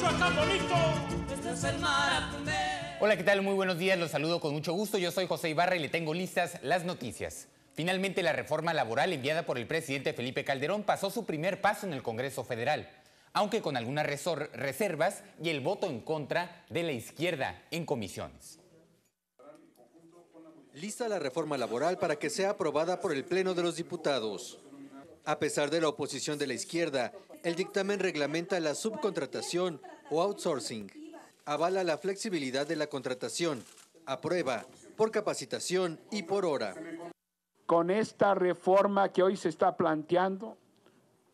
Este Hola, ¿qué tal? Muy buenos días, los saludo con mucho gusto. Yo soy José Ibarra y le tengo listas las noticias. Finalmente, la reforma laboral enviada por el presidente Felipe Calderón pasó su primer paso en el Congreso Federal, aunque con algunas reservas y el voto en contra de la izquierda en comisiones. Lista la reforma laboral para que sea aprobada por el Pleno de los Diputados. A pesar de la oposición de la izquierda, el dictamen reglamenta la subcontratación o outsourcing, avala la flexibilidad de la contratación, aprueba por capacitación y por hora. Con esta reforma que hoy se está planteando,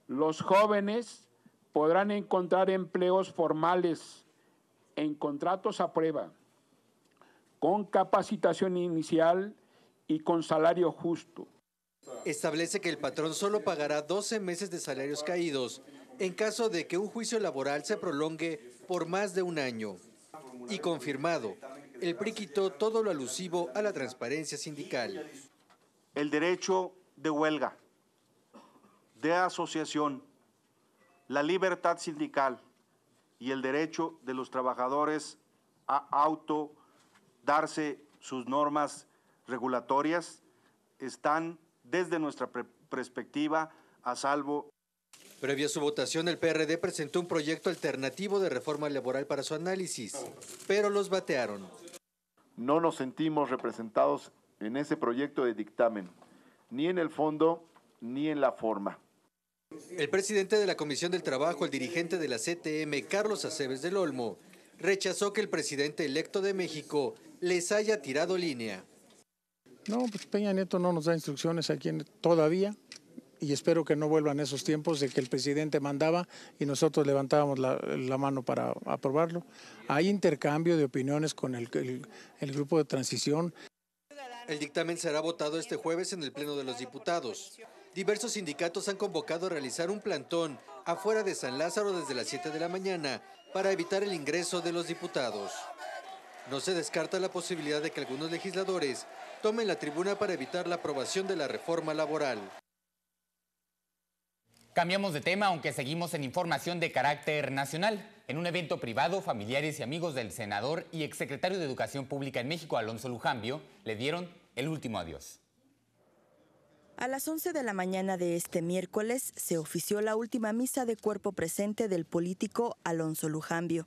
los jóvenes podrán encontrar empleos formales en contratos a prueba, con capacitación inicial y con salario justo. Establece que el patrón solo pagará 12 meses de salarios caídos en caso de que un juicio laboral se prolongue por más de un año. Y confirmado, el PRI quitó todo lo alusivo a la transparencia sindical. El derecho de huelga, de asociación, la libertad sindical y el derecho de los trabajadores a auto darse sus normas regulatorias están desde nuestra perspectiva a salvo Previo a su votación, el PRD presentó un proyecto alternativo de reforma laboral para su análisis, pero los batearon. No nos sentimos representados en ese proyecto de dictamen, ni en el fondo ni en la forma. El presidente de la Comisión del Trabajo, el dirigente de la CTM, Carlos Aceves del Olmo, rechazó que el presidente electo de México les haya tirado línea. No, pues Peña Nieto no nos da instrucciones aquí todavía y espero que no vuelvan esos tiempos de que el presidente mandaba y nosotros levantábamos la, mano para aprobarlo. Hay intercambio de opiniones con el, el grupo de transición. El dictamen será votado este jueves en el Pleno de los Diputados. Diversos sindicatos han convocado a realizar un plantón afuera de San Lázaro desde las 7 de la mañana para evitar el ingreso de los diputados. No se descarta la posibilidad de que algunos legisladores tomen la tribuna para evitar la aprobación de la reforma laboral. Cambiamos de tema, aunque seguimos en información de carácter nacional. En un evento privado, familiares y amigos del senador y exsecretario de Educación Pública en México, Alonso Lujambio, le dieron el último adiós. A las 11 de la mañana de este miércoles se ofició la última misa de cuerpo presente del político Alonso Lujambio.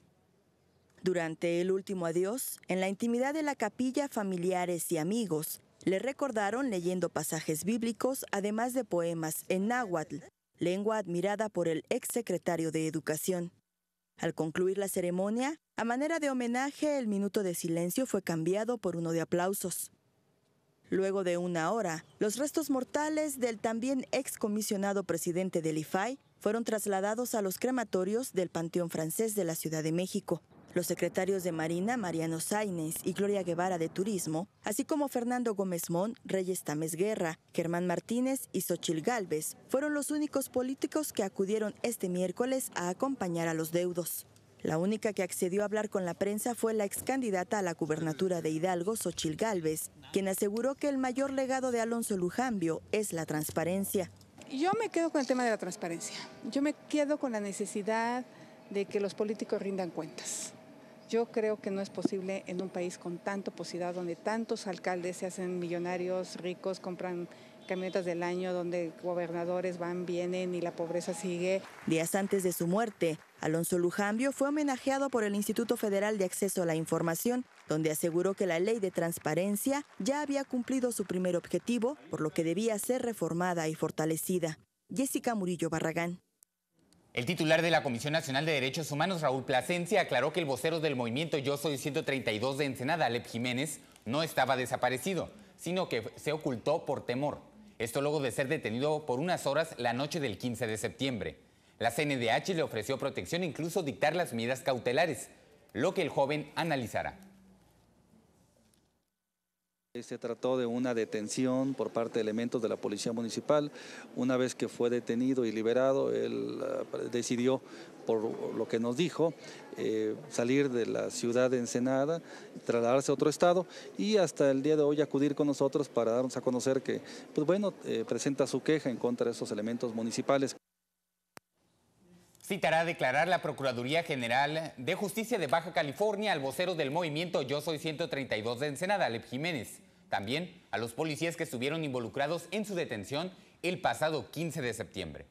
Durante el último adiós, en la intimidad de la capilla, familiares y amigos le recordaron leyendo pasajes bíblicos, además de poemas en náhuatl, lengua admirada por el exsecretario de Educación. Al concluir la ceremonia, a manera de homenaje, el minuto de silencio fue cambiado por uno de aplausos. Luego de una hora, los restos mortales del también excomisionado presidente del IFAI fueron trasladados a los crematorios del Panteón Francés de la Ciudad de México. Los secretarios de Marina, Mariano Sainez y Gloria Guevara de Turismo, así como Fernando Gómez Mon, Reyes Tamés Guerra, Germán Martínez y Xochil Gálvez, fueron los únicos políticos que acudieron este miércoles a acompañar a los deudos. La única que accedió a hablar con la prensa fue la ex candidata a la gubernatura de Hidalgo, Xochil Gálvez, quien aseguró que el mayor legado de Alonso Lujambio es la transparencia. Yo me quedo con el tema de la transparencia. Yo me quedo con la necesidad de que los políticos rindan cuentas. Yo creo que no es posible en un país con tanta oposidad, donde tantos alcaldes se hacen millonarios, ricos, compran camionetas del año, donde gobernadores van, vienen y la pobreza sigue. Días antes de su muerte, Alonso Lujambio fue homenajeado por el Instituto Federal de Acceso a la Información, donde aseguró que la ley de transparencia ya había cumplido su primer objetivo, por lo que debía ser reformada y fortalecida. Jessica Murillo Barragán. El titular de la Comisión Nacional de Derechos Humanos, Raúl Plasencia, aclaró que el vocero del movimiento Yo Soy 132 de Ensenada, Alep Jiménez, no estaba desaparecido, sino que se ocultó por temor. Esto luego de ser detenido por unas horas la noche del 15 de septiembre. La CNDH le ofreció protección e incluso dictar las medidas cautelares, lo que el joven analizará. Se trató de una detención por parte de elementos de la Policía Municipal. Una vez que fue detenido y liberado, él ah, decidió, por lo que nos dijo, eh, salir de la ciudad de Ensenada, trasladarse a otro estado y hasta el día de hoy acudir con nosotros para darnos a conocer que, pues bueno, eh, presenta su queja en contra de esos elementos municipales. Citará a declarar la Procuraduría General de Justicia de Baja California al vocero del movimiento Yo Soy 132 de Ensenada, Alep Jiménez. También a los policías que estuvieron involucrados en su detención el pasado 15 de septiembre.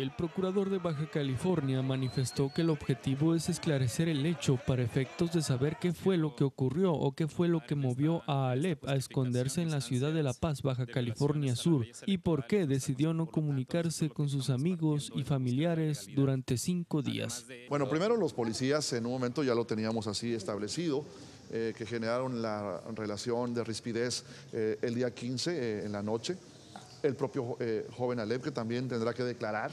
El procurador de Baja California manifestó que el objetivo es esclarecer el hecho para efectos de saber qué fue lo que ocurrió o qué fue lo que movió a Alep a esconderse en la ciudad de La Paz, Baja California Sur, y por qué decidió no comunicarse con sus amigos y familiares durante cinco días. Bueno, primero los policías en un momento ya lo teníamos así establecido. Eh, que generaron la relación de rispidez eh, el día 15 eh, en la noche. El propio joven Alep, que también tendrá que declarar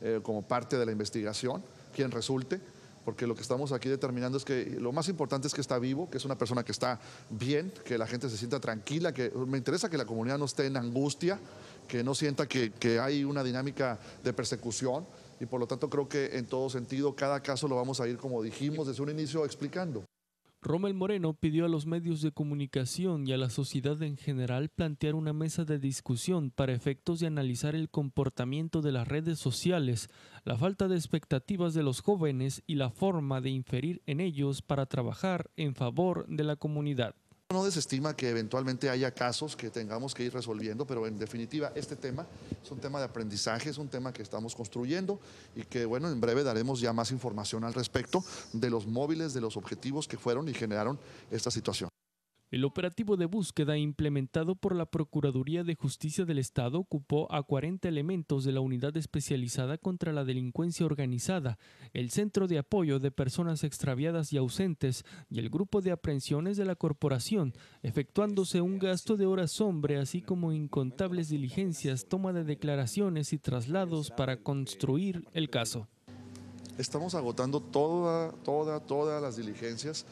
eh, como parte de la investigación, quien resulte, porque lo que estamos aquí determinando es que lo más importante es que está vivo, que es una persona que está bien, que la gente se sienta tranquila, que me interesa que la comunidad no esté en angustia, que no sienta que hay una dinámica de persecución y por lo tanto creo que en todo sentido cada caso lo vamos a ir, como dijimos desde un inicio, explicando. Rommel Moreno pidió a los medios de comunicación y a la sociedad en general plantear una mesa de discusión para efectos de analizar el comportamiento de las redes sociales, la falta de expectativas de los jóvenes y la forma de inferir en ellos para trabajar en favor de la comunidad. No desestima que eventualmente haya casos que tengamos que ir resolviendo, pero en definitiva este tema es un tema de aprendizaje, es un tema que estamos construyendo y que bueno, en breve daremos ya más información al respecto de los móviles, de los objetivos que fueron y generaron esta situación. El operativo de búsqueda implementado por la Procuraduría de Justicia del Estado ocupó a 40 elementos de la Unidad Especializada contra la Delincuencia Organizada, el Centro de Apoyo de Personas Extraviadas y Ausentes y el Grupo de Aprehensiones de la Corporación, efectuándose un gasto de horas hombre, así como incontables diligencias, toma de declaraciones y traslados para construir el caso estamos agotando toda, toda, todas las diligencias.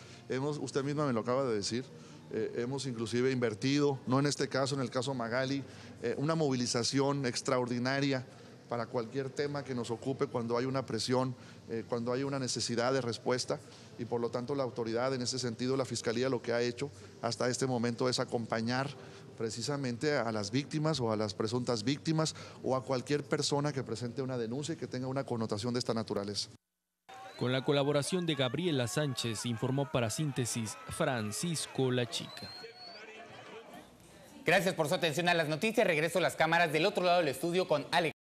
usted misma me lo acaba de decir, eh, hemos inclusive invertido, no en este caso, en el caso Magali, eh, una movilización extraordinaria para cualquier tema que nos ocupe cuando hay una presión, eh, cuando hay una necesidad de respuesta y por lo tanto la autoridad, en ese sentido la Fiscalía lo que ha hecho hasta este momento es acompañar precisamente a las víctimas o a las presuntas víctimas o a cualquier persona que presente una denuncia y que tenga una connotación de esta naturaleza. Con la colaboración de Gabriela Sánchez, informó para síntesis Francisco La Chica. Gracias por su atención a las noticias. Regreso a las cámaras del otro lado del estudio con Alex.